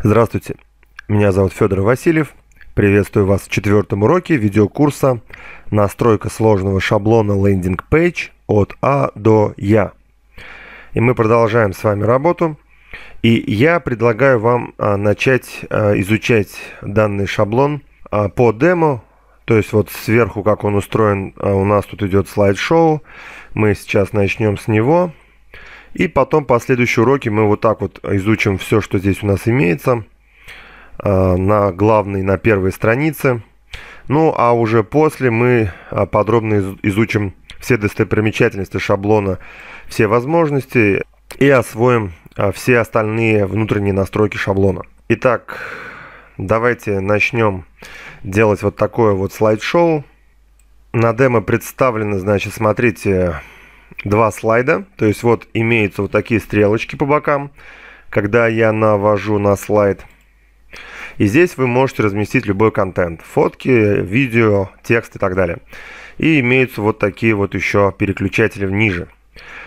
Здравствуйте, меня зовут Федор Васильев. Приветствую вас в четвертом уроке видеокурса «Настройка сложного шаблона лендинг пейдж от А до Я». И мы продолжаем с вами работу. И я предлагаю вам а, начать а, изучать данный шаблон а, по демо. То есть вот сверху, как он устроен, у нас тут идет слайд-шоу. Мы сейчас начнем с него. И потом последующие уроки мы вот так вот изучим все, что здесь у нас имеется а, на главной, на первой странице. Ну а уже после мы а, подробно изучим все достопримечательности шаблона, все возможности и освоим а, все остальные внутренние настройки шаблона. Итак, давайте начнем делать вот такое вот слайд-шоу. На демо представлены, значит, смотрите, два слайда. То есть вот имеются вот такие стрелочки по бокам, когда я навожу на слайд. И здесь вы можете разместить любой контент. Фотки, видео, текст и так далее. И имеются вот такие вот еще переключатели ниже.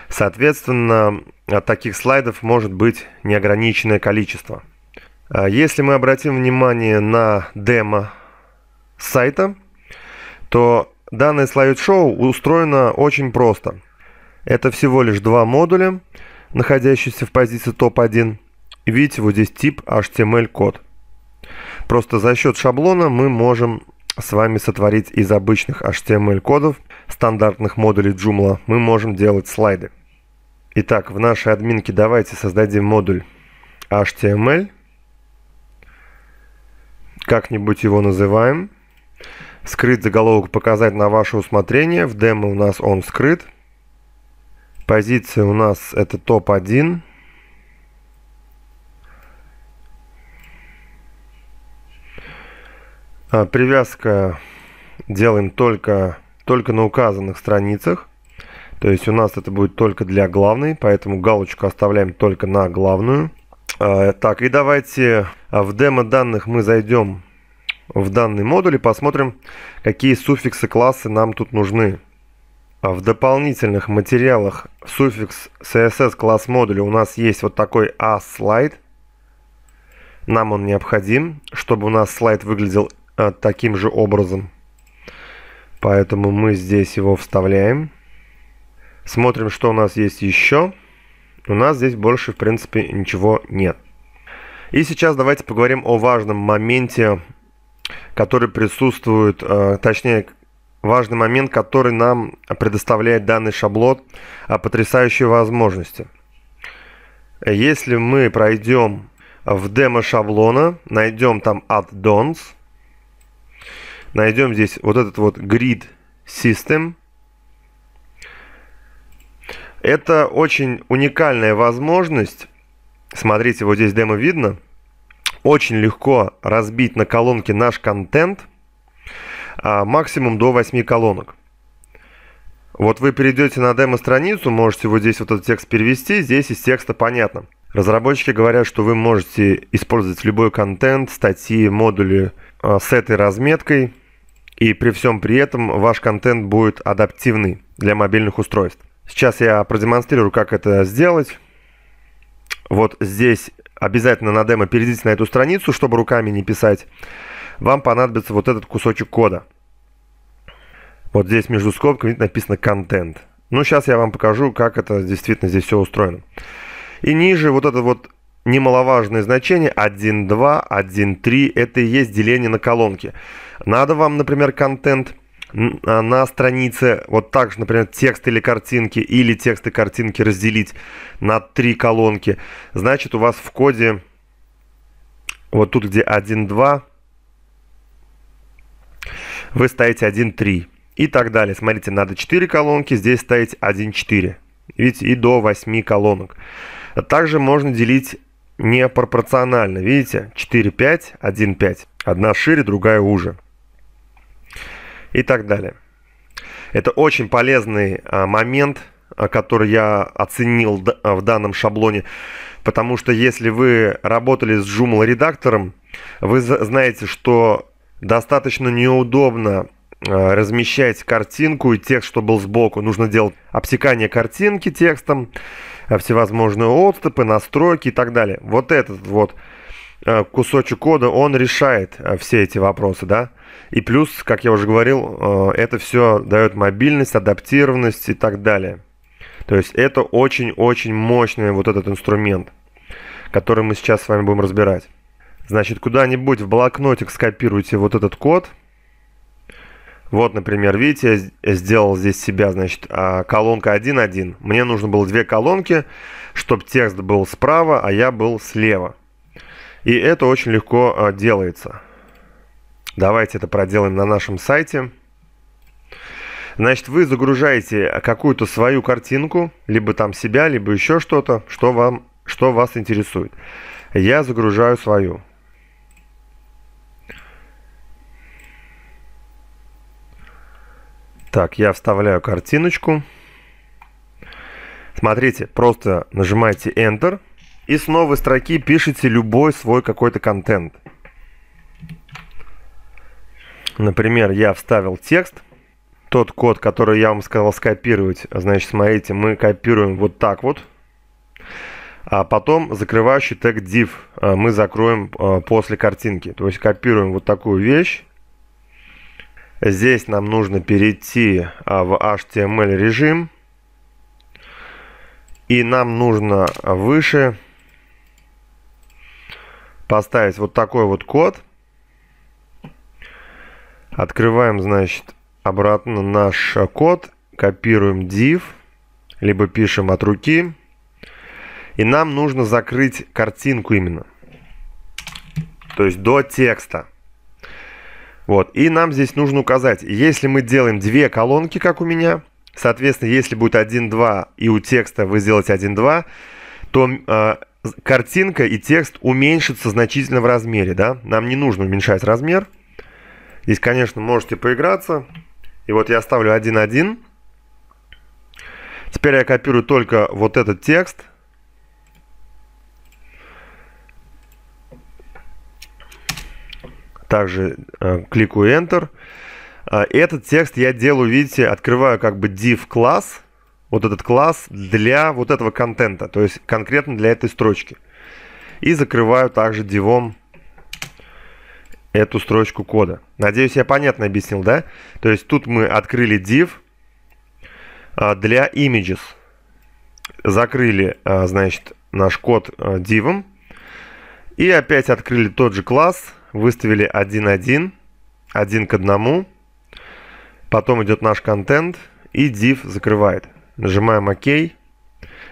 Соответственно, от таких слайдов может быть неограниченное количество. А если мы обратим внимание на демо сайта, то данное слайд-шоу устроено очень просто – это всего лишь два модуля, находящиеся в позиции топ-1. Видите, вот здесь тип HTML-код. Просто за счет шаблона мы можем с вами сотворить из обычных HTML-кодов, стандартных модулей Joomla, мы можем делать слайды. Итак, в нашей админке давайте создадим модуль HTML. Как-нибудь его называем. Скрыть заголовок показать на ваше усмотрение. В демо у нас он скрыт. Позиция у нас это топ-1. А, привязка делаем только, только на указанных страницах. То есть у нас это будет только для главной, поэтому галочку оставляем только на главную. А, так, и давайте а, в демо данных мы зайдем в данный модуль и посмотрим, какие суффиксы классы нам тут нужны. А в дополнительных материалах суффикс CSS класс модуля у нас есть вот такой A-слайд. Нам он необходим, чтобы у нас слайд выглядел э, таким же образом. Поэтому мы здесь его вставляем. Смотрим, что у нас есть еще. У нас здесь больше, в принципе, ничего нет. И сейчас давайте поговорим о важном моменте, который присутствует, э, точнее, важный момент, который нам предоставляет данный шаблон а, потрясающие возможности. Если мы пройдем в демо шаблона, найдем там add-ons, найдем здесь вот этот вот grid system. Это очень уникальная возможность. Смотрите, вот здесь демо видно. Очень легко разбить на колонки наш контент – а максимум до 8 колонок. Вот вы перейдете на демо-страницу, можете вот здесь вот этот текст перевести, здесь из текста понятно. Разработчики говорят, что вы можете использовать любой контент, статьи, модули а, с этой разметкой, и при всем при этом ваш контент будет адаптивный для мобильных устройств. Сейчас я продемонстрирую, как это сделать. Вот здесь обязательно на демо перейдите на эту страницу, чтобы руками не писать. Вам понадобится вот этот кусочек кода. Вот здесь между скобками написано «контент». Ну, сейчас я вам покажу, как это действительно здесь все устроено. И ниже вот это вот немаловажное значение 1, 2, 1, 3. Это и есть деление на колонки. Надо вам, например, контент а, на странице, вот так же, например, текст или картинки, или тексты картинки разделить на три колонки. Значит, у вас в коде, вот тут, где 1, 2, вы ставите 1, 3 и так далее. Смотрите, надо 4 колонки, здесь ставить 1,4. Видите, и до 8 колонок. Также можно делить непропорционально. Видите, 4, 5, 1, 5. Одна шире, другая уже. И так далее. Это очень полезный а, момент, а, который я оценил а, в данном шаблоне. Потому что если вы работали с Joomla редактором, вы знаете, что достаточно неудобно Э, размещать картинку и текст, что был сбоку. Нужно делать обтекание картинки текстом, э, всевозможные отступы, настройки и так далее. Вот этот вот э, кусочек кода, он решает все эти вопросы, да. И плюс, как я уже говорил, это все дает мобильность, адаптированность и так далее. То есть это очень-очень мощный вот этот инструмент, который мы сейчас с вами будем разбирать. Значит, куда-нибудь в блокнотик скопируйте вот этот код – вот, например, видите, я сделал здесь себя, значит, а, колонка 1.1. Мне нужно было две колонки, чтобы текст был справа, а я был слева. И это очень легко а, делается. Давайте это проделаем на нашем сайте. Значит, вы загружаете какую-то свою картинку, либо там себя, либо еще что-то, что, вам, что вас интересует. Я загружаю свою. Так, я вставляю картиночку. Смотрите, просто нажимаете Enter и с новой строки пишите любой свой какой-то контент. Например, я вставил текст. Тот код, который я вам сказал скопировать, значит, смотрите, мы копируем вот так вот. А потом закрывающий тег div э, мы закроем э, после картинки. То есть копируем вот такую вещь Здесь нам нужно перейти а, в HTML режим. И нам нужно выше поставить вот такой вот код. Открываем, значит, обратно наш код. Копируем div, либо пишем от руки. И нам нужно закрыть картинку именно. То есть до текста. Вот. И нам здесь нужно указать, если мы делаем две колонки, как у меня, соответственно, если будет 1.2 и у текста вы сделаете 1.2, то э, картинка и текст уменьшатся значительно в размере. Да? Нам не нужно уменьшать размер. Здесь, конечно, можете поиграться. И вот я ставлю 1.1. Теперь я копирую только вот этот текст – также э, кликаю Enter. А, этот текст я делаю, видите, открываю как бы div класс, вот этот класс для вот этого контента, то есть конкретно для этой строчки. И закрываю также дивом эту строчку кода. Надеюсь, я понятно объяснил, да? То есть тут мы открыли div а, для images. Закрыли, а, значит, наш код дивом. И опять открыли тот же класс выставили 1.1, 1 к 1, потом идет наш контент и div закрывает. Нажимаем ОК.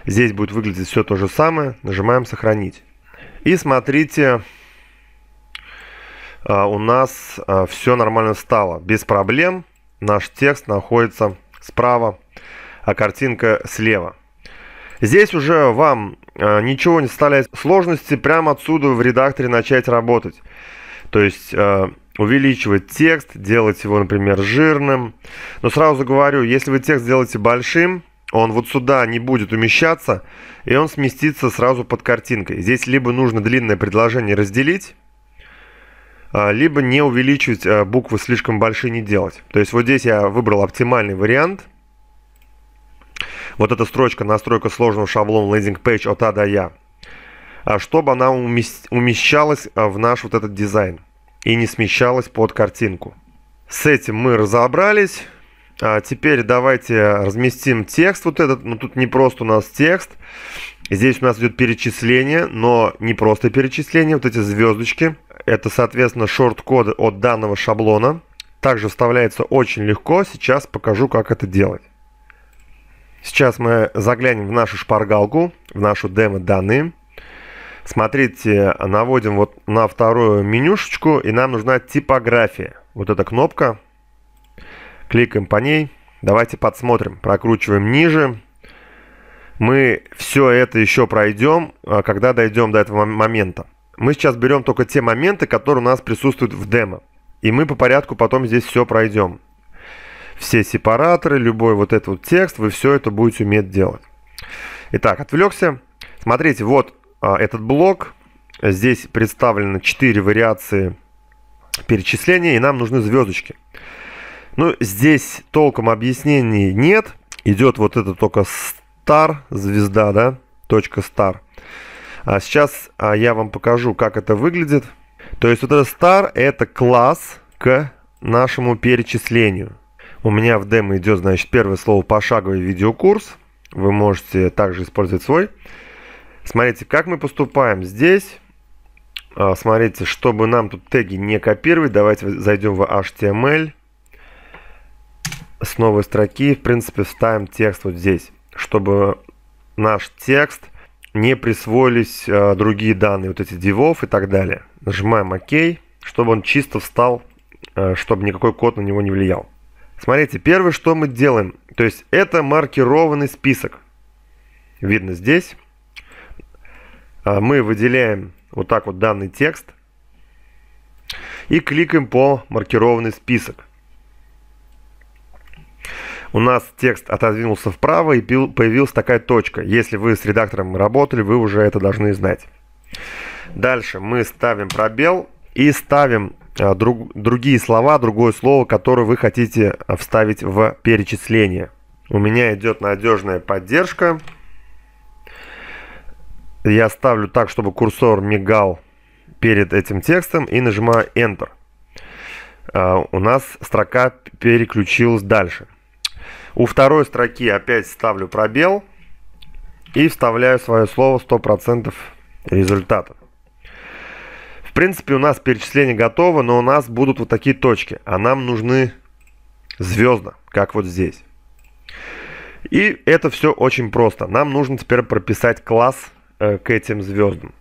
Здесь будет выглядеть все то же самое. Нажимаем сохранить. И смотрите, а, у нас а, все нормально стало. Без проблем наш текст находится справа, а картинка слева. Здесь уже вам а, ничего не составляет сложности, прямо отсюда в редакторе начать работать. То есть э, увеличивать текст, делать его, например, жирным. Но сразу говорю, если вы текст делаете большим, он вот сюда не будет умещаться, и он сместится сразу под картинкой. Здесь либо нужно длинное предложение разделить, э, либо не увеличивать э, буквы слишком большие не делать. То есть вот здесь я выбрал оптимальный вариант. Вот эта строчка настройка сложного шаблона лендинг page от А до Я. А чтобы она умещалась а, в наш вот этот дизайн и не смещалась под картинку. С этим мы разобрались. А, теперь давайте разместим текст вот этот. но ну, тут не просто у нас текст. Здесь у нас идет перечисление, но не просто перечисление. Вот эти звездочки. Это, соответственно, шорт-коды от данного шаблона. Также вставляется очень легко. Сейчас покажу, как это делать. Сейчас мы заглянем в нашу шпаргалку, в нашу демо-данные. Смотрите, наводим вот на вторую менюшечку, и нам нужна типография. Вот эта кнопка. Кликаем по ней. Давайте подсмотрим. Прокручиваем ниже. Мы все это еще пройдем, а, когда дойдем до этого момента. Мы сейчас берем только те моменты, которые у нас присутствуют в демо. И мы по порядку потом здесь все пройдем. Все сепараторы, любой вот этот вот текст, вы все это будете уметь делать. Итак, отвлекся. Смотрите, вот а, этот блок. Здесь представлено 4 вариации перечисления, и нам нужны звездочки. Ну, здесь толком объяснений нет. Идет вот это только star, звезда, да, точка star. А сейчас а, я вам покажу, как это выглядит. То есть вот это star это класс к нашему перечислению. У меня в демо идет, значит, первое слово пошаговый видеокурс. Вы можете также использовать свой. Смотрите, как мы поступаем здесь. А, смотрите, чтобы нам тут теги не копировать, давайте зайдем в HTML. С новой строки, в принципе, вставим текст вот здесь, чтобы наш текст не присвоились а, другие данные, вот эти дивов и так далее. Нажимаем ОК, чтобы он чисто встал, а, чтобы никакой код на него не влиял. Смотрите, первое, что мы делаем, то есть это маркированный список. Видно здесь. А, мы выделяем вот так вот данный текст и кликаем по маркированный список. У нас текст отодвинулся вправо и появилась такая точка. Если вы с редактором работали, вы уже это должны знать. Дальше мы ставим пробел и ставим а, друг, другие слова, другое слово, которое вы хотите а, вставить в перечисление. У меня идет надежная поддержка я ставлю так, чтобы курсор мигал перед этим текстом и нажимаю Enter. А, у нас строка переключилась дальше. У второй строки опять ставлю пробел и вставляю свое слово 100% результата. В принципе, у нас перечисление готово, но у нас будут вот такие точки, а нам нужны звезды, как вот здесь. И это все очень просто. Нам нужно теперь прописать класс Э, к этим звездам.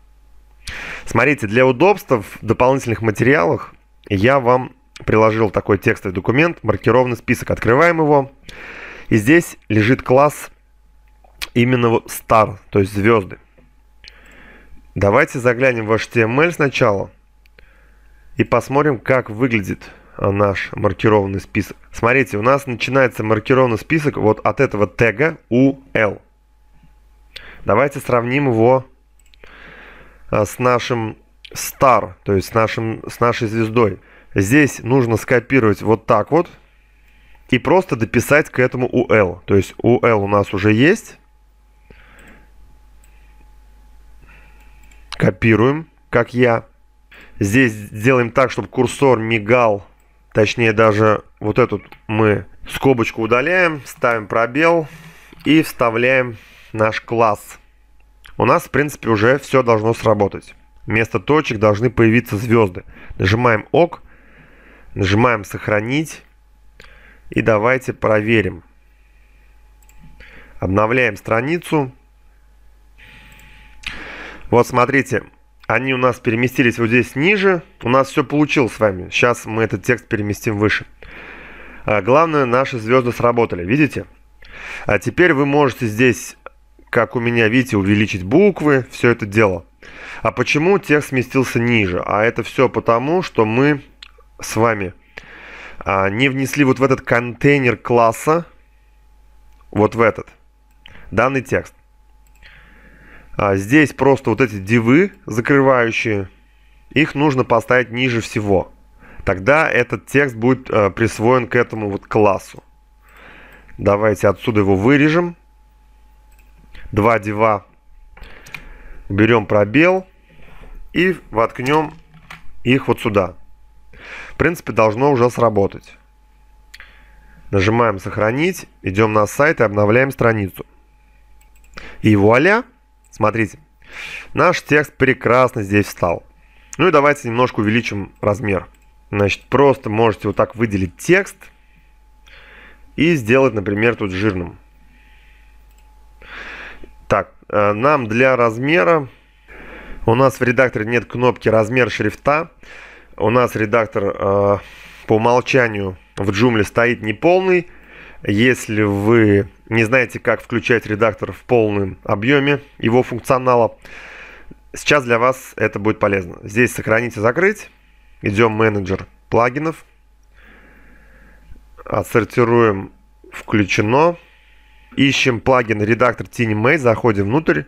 Смотрите, для удобства в дополнительных материалах я вам приложил такой текстовый документ, маркированный список. Открываем его. И здесь лежит класс именно star, то есть звезды. Давайте заглянем в HTML эм сначала и посмотрим, как выглядит а, наш маркированный список. Смотрите, у нас начинается маркированный список вот от этого тега UL. Давайте сравним его а, с нашим star, то есть с, нашим, с нашей звездой. Здесь нужно скопировать вот так вот и просто дописать к этому UL. То есть UL у нас уже есть. Копируем, как я. Здесь сделаем так, чтобы курсор мигал. Точнее, даже вот эту мы скобочку удаляем, ставим пробел и вставляем наш класс. У нас, в принципе, уже все должно сработать. Вместо точек должны появиться звезды. Нажимаем ОК, нажимаем сохранить и давайте проверим. Обновляем страницу. Вот смотрите, они у нас переместились вот здесь ниже. У нас все получилось с вами. Сейчас мы этот текст переместим выше. А главное, наши звезды сработали. Видите? А теперь вы можете здесь как у меня, видите, увеличить буквы, все это дело. А почему текст сместился ниже? А это все потому, что мы с вами а, не внесли вот в этот контейнер класса, вот в этот, данный текст. А, здесь просто вот эти дивы закрывающие, их нужно поставить ниже всего. Тогда этот текст будет э, присвоен к этому вот классу. Давайте отсюда его вырежем два дива. Берем пробел и воткнем их вот сюда. В принципе, должно уже сработать. Нажимаем «Сохранить», идем на сайт и обновляем страницу. И вуаля! Смотрите, наш текст прекрасно здесь встал. Ну и давайте немножко увеличим размер. Значит, просто можете вот так выделить текст и сделать, например, тут жирным. Так, э, нам для размера, у нас в редакторе нет кнопки «Размер шрифта». У нас редактор э, по умолчанию в Joomla стоит неполный. Если вы не знаете, как включать редактор в полном объеме его функционала, сейчас для вас это будет полезно. Здесь «Сохранить и закрыть». Идем менеджер плагинов. Отсортируем «Включено» ищем плагин редактор TinyMate, заходим внутрь.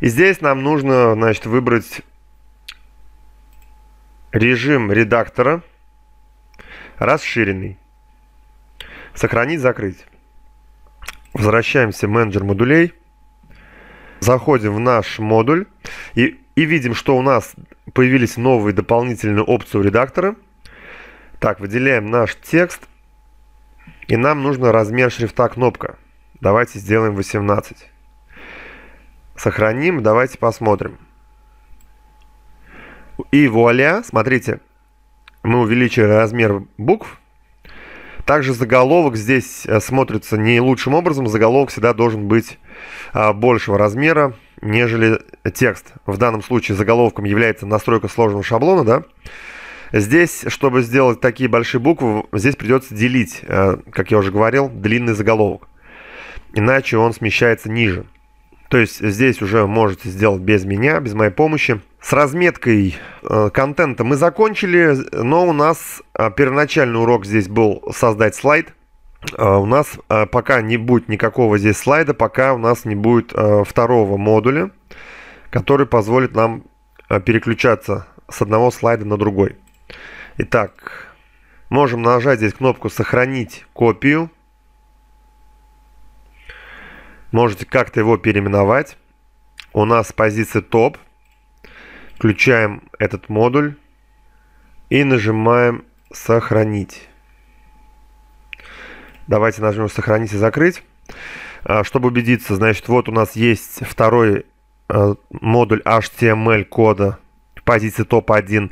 И здесь нам нужно, значит, выбрать режим редактора расширенный. Сохранить, закрыть. Возвращаемся в менеджер модулей. Заходим в наш модуль и, и видим, что у нас появились новые дополнительные опции у редактора. Так, выделяем наш текст и нам нужно размер шрифта кнопка. Давайте сделаем 18. Сохраним, давайте посмотрим. И вуаля, смотрите, мы увеличили размер букв. Также заголовок здесь э, смотрится не лучшим образом. Заголовок всегда должен быть э, большего размера, нежели текст. В данном случае заголовком является настройка сложного шаблона, да? Здесь, чтобы сделать такие большие буквы, здесь придется делить, э, как я уже говорил, длинный заголовок. Иначе он смещается ниже. То есть здесь уже можете сделать без меня, без моей помощи. С разметкой э, контента мы закончили, но у нас э, первоначальный урок здесь был создать слайд. Э, у нас э, пока не будет никакого здесь слайда, пока у нас не будет э, второго модуля, который позволит нам э, переключаться с одного слайда на другой. Итак, можем нажать здесь кнопку «Сохранить копию». Можете как-то его переименовать. У нас позиция «Топ». Включаем этот модуль и нажимаем «Сохранить». Давайте нажмем «Сохранить» и «Закрыть». А, чтобы убедиться, значит, вот у нас есть второй э, модуль HTML кода в позиции топ 1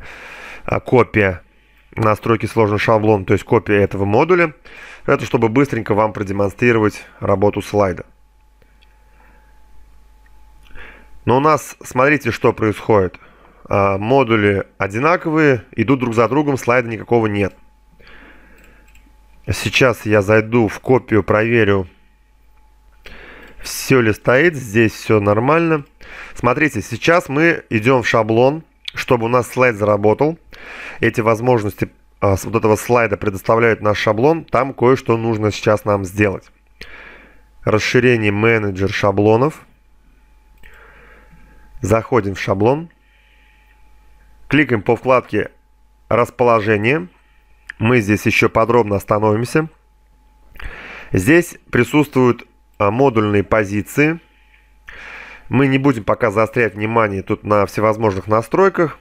а, копия настройки сложный шаблон, то есть копия этого модуля. Это чтобы быстренько вам продемонстрировать работу слайда. Но у нас, смотрите, что происходит. А, модули одинаковые, идут друг за другом, слайда никакого нет. Сейчас я зайду в копию, проверю, все ли стоит. Здесь все нормально. Смотрите, сейчас мы идем в шаблон, чтобы у нас слайд заработал. Эти возможности а, с вот этого слайда предоставляют наш шаблон, там кое-что нужно сейчас нам сделать. Расширение менеджер шаблонов. Заходим в шаблон. Кликаем по вкладке «Расположение». Мы здесь еще подробно остановимся. Здесь присутствуют а, модульные позиции. Мы не будем пока заострять внимание тут на всевозможных настройках.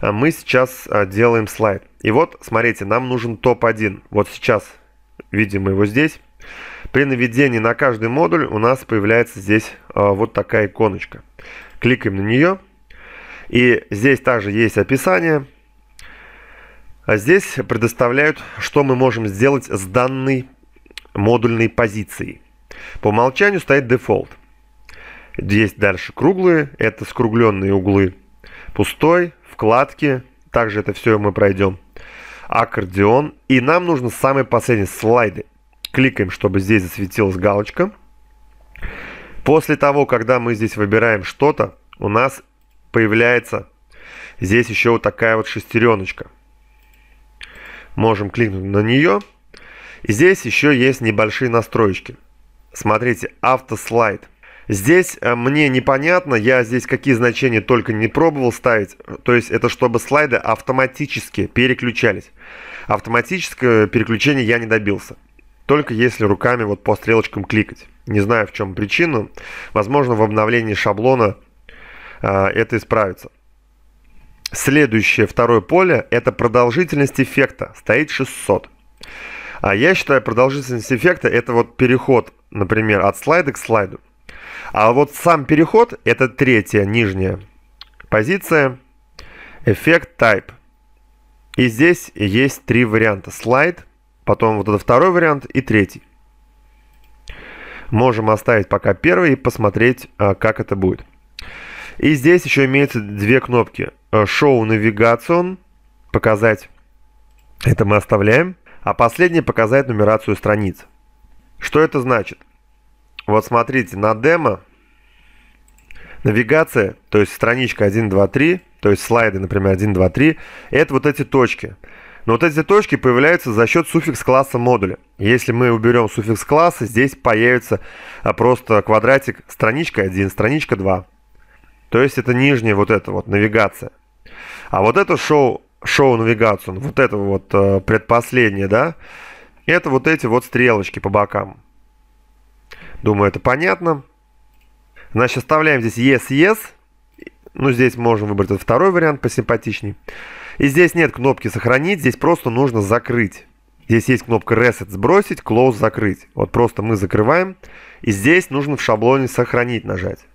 Э, мы сейчас э, делаем слайд. И вот, смотрите, нам нужен топ-1. Вот сейчас видим мы его здесь. При наведении на каждый модуль у нас появляется здесь э, вот такая иконочка. Кликаем на нее. И здесь также есть описание. А здесь предоставляют, что мы можем сделать с данной модульной позицией. По умолчанию стоит дефолт. Есть дальше круглые, это скругленные углы. Пустой, вкладки. Также это все мы пройдем. Аккордеон. И нам нужно самые последние слайды. Кликаем, чтобы здесь засветилась галочка. После того, когда мы здесь выбираем что-то, у нас появляется здесь еще вот такая вот шестереночка. Можем кликнуть на нее. И здесь еще есть небольшие настройки. Смотрите, автослайд. Здесь э, мне непонятно, я здесь какие значения только не пробовал ставить. То есть это чтобы слайды автоматически переключались. Автоматическое переключение я не добился. Только если руками вот по стрелочкам кликать. Не знаю в чем причина. Возможно в обновлении шаблона э, это исправится. Следующее, второе поле, это продолжительность эффекта. Стоит 600. А я считаю, продолжительность эффекта это вот переход, например, от слайда к слайду. А вот сам переход, это третья нижняя позиция, эффект type. И здесь есть три варианта. Слайд, потом вот этот второй вариант и третий. Можем оставить пока первый и посмотреть, а, как это будет. И здесь еще имеются две кнопки. Э, Show Navigation, показать, это мы оставляем. А последнее показать нумерацию страниц. Что это значит? Вот смотрите, на демо навигация, то есть страничка 1, 2, 3, то есть слайды, например, 1, 2, 3, это вот эти точки. Но вот эти точки появляются за счет суффикс класса модуля. Если мы уберем суффикс класса, здесь появится а, просто квадратик страничка 1, страничка 2. То есть это нижняя вот эта вот навигация. А вот это шоу, шоу навигацию, вот это вот а, предпоследнее, да, это вот эти вот стрелочки по бокам. Думаю, это понятно. Значит, оставляем здесь yes, yes. Ну, здесь можем выбрать этот второй вариант, посимпатичней. И здесь нет кнопки сохранить, здесь просто нужно закрыть. Здесь есть кнопка Reset сбросить, Close закрыть. Вот просто мы закрываем. И здесь нужно в шаблоне сохранить нажать.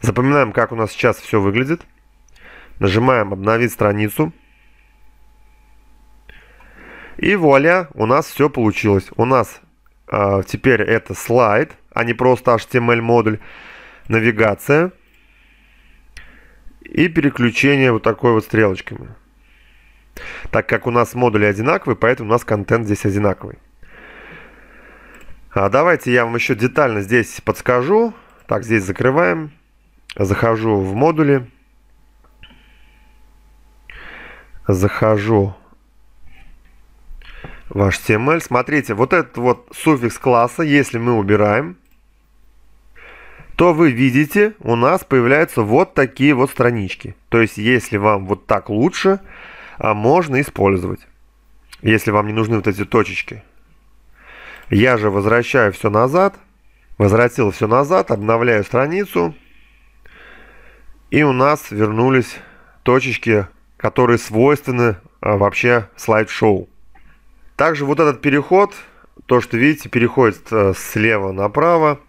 Запоминаем, как у нас сейчас все выглядит. Нажимаем обновить страницу. И вуаля, у нас все получилось. У нас э, теперь это слайд, а не просто HTML модуль, навигация и переключение вот такой вот стрелочками. Так как у нас модули одинаковые, поэтому у нас контент здесь одинаковый. А давайте я вам еще детально здесь подскажу. Так, здесь закрываем. Захожу в модули. Захожу ваш CML. Смотрите, вот этот вот суффикс класса, если мы убираем, то вы видите, у нас появляются вот такие вот странички. То есть, если вам вот так лучше, а, можно использовать. Если вам не нужны вот эти точечки. Я же возвращаю все назад. Возвратил все назад, обновляю страницу. И у нас вернулись точечки, которые свойственны а, вообще слайд-шоу. Также вот этот переход, то, что видите, переходит э, слева направо.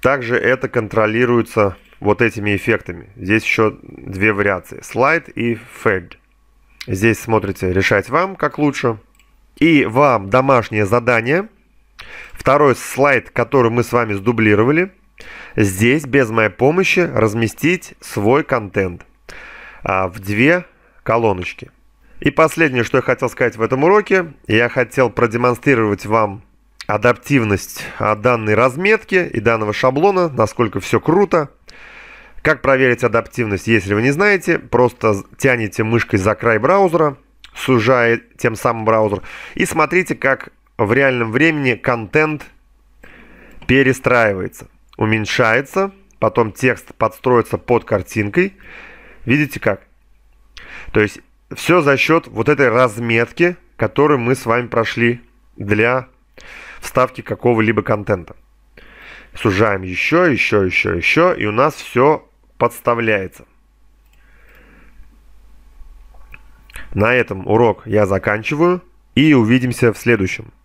Также это контролируется вот этими эффектами. Здесь еще две вариации. Слайд и Fade. Здесь смотрите, решать вам как лучше. И вам домашнее задание. Второй слайд, который мы с вами сдублировали. Здесь без моей помощи разместить свой контент а, в две колоночки. И последнее, что я хотел сказать в этом уроке, я хотел продемонстрировать вам адаптивность а, данной разметки и данного шаблона, насколько все круто. Как проверить адаптивность, если вы не знаете, просто тянете мышкой за край браузера, сужая тем самым браузер, и смотрите, как в реальном времени контент перестраивается, уменьшается, потом текст подстроится под картинкой. Видите как? То есть все за счет вот этой разметки, которую мы с вами прошли для вставки какого-либо контента. Сужаем еще, еще, еще, еще, и у нас все подставляется. На этом урок я заканчиваю и увидимся в следующем.